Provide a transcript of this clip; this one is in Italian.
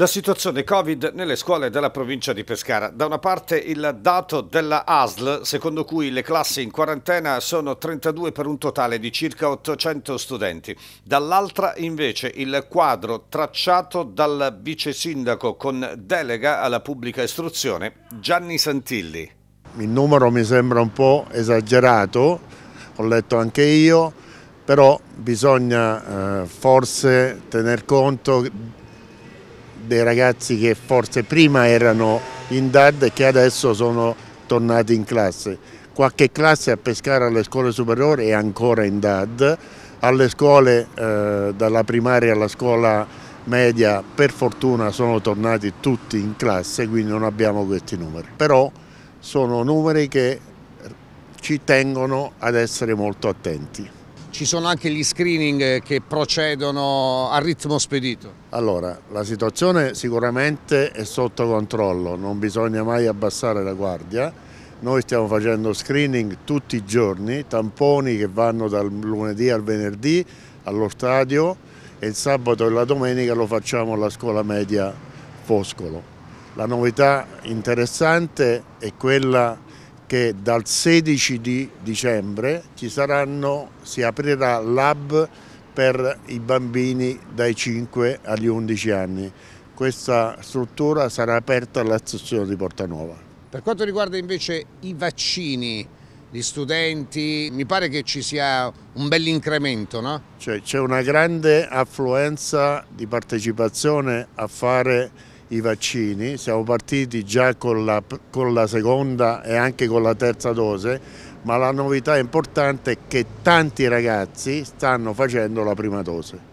La situazione Covid nelle scuole della provincia di Pescara. Da una parte il dato della ASL, secondo cui le classi in quarantena sono 32 per un totale di circa 800 studenti. Dall'altra invece il quadro tracciato dal vice sindaco con delega alla pubblica istruzione Gianni Santilli. Il numero mi sembra un po' esagerato, ho letto anche io, però bisogna eh, forse tener conto dei ragazzi che forse prima erano in DAD e che adesso sono tornati in classe. Qualche classe a pescare alle scuole superiori è ancora in DAD, alle scuole eh, dalla primaria alla scuola media per fortuna sono tornati tutti in classe, quindi non abbiamo questi numeri. Però sono numeri che ci tengono ad essere molto attenti ci sono anche gli screening che procedono a ritmo spedito? Allora, la situazione sicuramente è sotto controllo, non bisogna mai abbassare la guardia. Noi stiamo facendo screening tutti i giorni, tamponi che vanno dal lunedì al venerdì allo stadio e il sabato e la domenica lo facciamo alla scuola media Foscolo. La novità interessante è quella che dal 16 di dicembre ci saranno, si aprirà l'hub per i bambini dai 5 agli 11 anni. Questa struttura sarà aperta alla stazione di Porta Nuova. Per quanto riguarda invece i vaccini, gli studenti, mi pare che ci sia un bell'incremento, incremento, no? Cioè, c'è una grande affluenza di partecipazione a fare i vaccini, siamo partiti già con la, con la seconda e anche con la terza dose, ma la novità importante è che tanti ragazzi stanno facendo la prima dose.